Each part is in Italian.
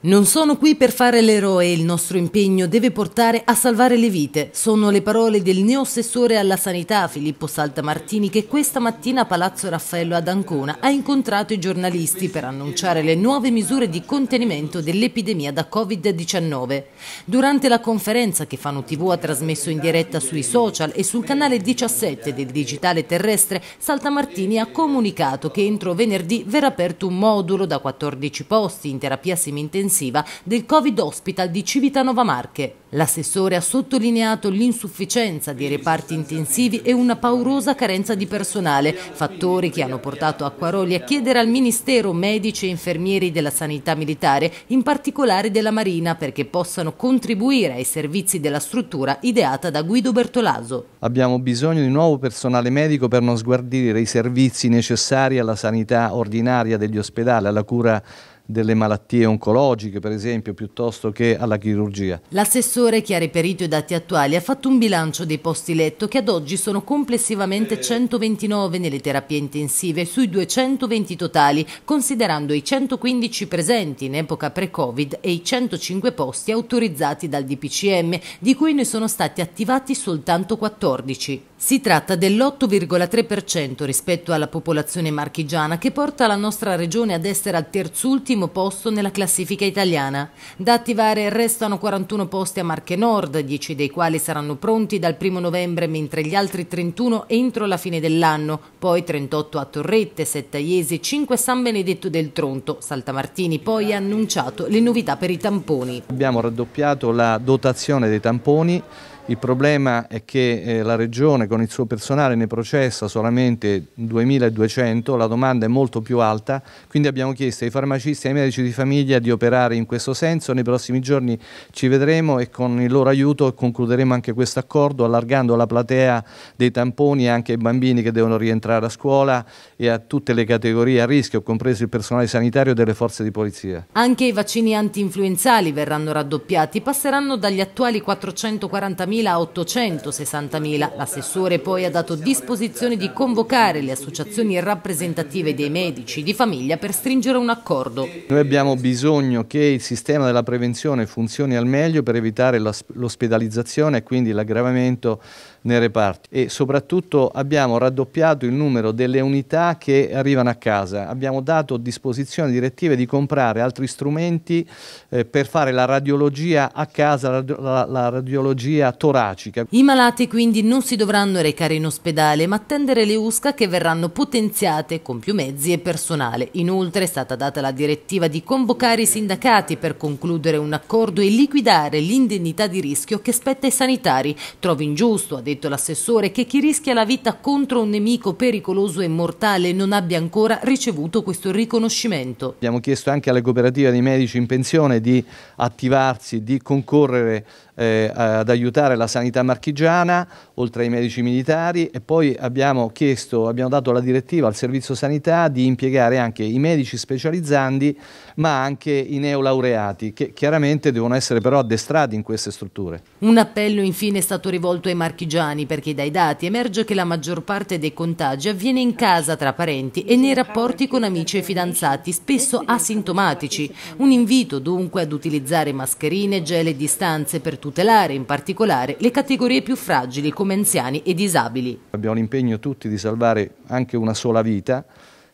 Non sono qui per fare l'eroe, il nostro impegno deve portare a salvare le vite. Sono le parole del neo assessore alla sanità Filippo Saltamartini che questa mattina a Palazzo Raffaello ad Ancona ha incontrato i giornalisti per annunciare le nuove misure di contenimento dell'epidemia da Covid-19. Durante la conferenza che Fano TV ha trasmesso in diretta sui social e sul canale 17 del digitale terrestre, Saltamartini ha comunicato che entro venerdì verrà aperto un modulo da 14 posti in terapia semintensiva intensiva del Covid Hospital di Civitanova Marche. L'assessore ha sottolineato l'insufficienza di reparti intensivi e una paurosa carenza di personale, fattori che hanno portato Acquaroli a chiedere al Ministero medici e infermieri della sanità militare, in particolare della Marina, perché possano contribuire ai servizi della struttura ideata da Guido Bertolaso. Abbiamo bisogno di nuovo personale medico per non sguardire i servizi necessari alla sanità ordinaria degli ospedali, alla cura delle malattie oncologiche, per esempio, piuttosto che alla chirurgia. L'assessore che ha reperito i dati attuali ha fatto un bilancio dei posti letto che ad oggi sono complessivamente 129 eh. nelle terapie intensive sui 220 totali, considerando i 115 presenti in epoca pre-Covid e i 105 posti autorizzati dal DPCM, di cui ne sono stati attivati soltanto 14. Si tratta dell'8,3% rispetto alla popolazione marchigiana che porta la nostra regione ad essere al terzultimo posto nella classifica italiana. Da attivare restano 41 posti a Marche Nord, 10 dei quali saranno pronti dal 1 novembre mentre gli altri 31 entro la fine dell'anno, poi 38 a Torrette, 7 a Iesi, 5 a San Benedetto del Tronto. Saltamartini poi ha annunciato le novità per i tamponi. Abbiamo raddoppiato la dotazione dei tamponi il problema è che eh, la Regione con il suo personale ne processa solamente 2200, la domanda è molto più alta, quindi abbiamo chiesto ai farmacisti e ai medici di famiglia di operare in questo senso, nei prossimi giorni ci vedremo e con il loro aiuto concluderemo anche questo accordo allargando la platea dei tamponi anche ai bambini che devono rientrare a scuola e a tutte le categorie a rischio, compreso il personale sanitario delle forze di polizia. Anche i vaccini anti-influenzali verranno raddoppiati, passeranno dagli attuali 440.000 a 860.000. L'assessore poi ha dato disposizione di convocare le associazioni rappresentative dei medici di famiglia per stringere un accordo. Noi abbiamo bisogno che il sistema della prevenzione funzioni al meglio per evitare l'ospedalizzazione e quindi l'aggravamento nei reparti e soprattutto abbiamo raddoppiato il numero delle unità che arrivano a casa. Abbiamo dato disposizione direttive di comprare altri strumenti eh, per fare la radiologia a casa, la, la, la radiologia totale toracica. I malati quindi non si dovranno recare in ospedale ma attendere le USCA che verranno potenziate con più mezzi e personale. Inoltre è stata data la direttiva di convocare i sindacati per concludere un accordo e liquidare l'indennità di rischio che spetta ai sanitari. Trovo ingiusto, ha detto l'assessore, che chi rischia la vita contro un nemico pericoloso e mortale non abbia ancora ricevuto questo riconoscimento. Abbiamo chiesto anche alle cooperative dei medici in pensione di attivarsi, di concorrere eh, ad aiutare ringraziare la sanità marchigiana, oltre ai medici militari e poi abbiamo chiesto, abbiamo dato la direttiva al servizio sanità di impiegare anche i medici specializzandi ma anche i neolaureati che chiaramente devono essere però addestrati in queste strutture. Un appello infine è stato rivolto ai marchigiani perché dai dati emerge che la maggior parte dei contagi avviene in casa tra parenti e nei rapporti con amici e fidanzati, spesso asintomatici. Un invito dunque ad utilizzare mascherine, gel e distanze per tutelare in particolare aiutare le categorie più fragili come anziani e disabili. Abbiamo l'impegno tutti di salvare anche una sola vita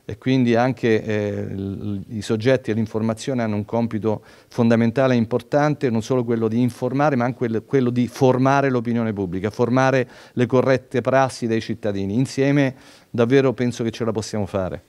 e quindi anche eh, i soggetti e l'informazione hanno un compito fondamentale e importante, non solo quello di informare ma anche quello di formare l'opinione pubblica, formare le corrette prassi dei cittadini. Insieme davvero penso che ce la possiamo fare.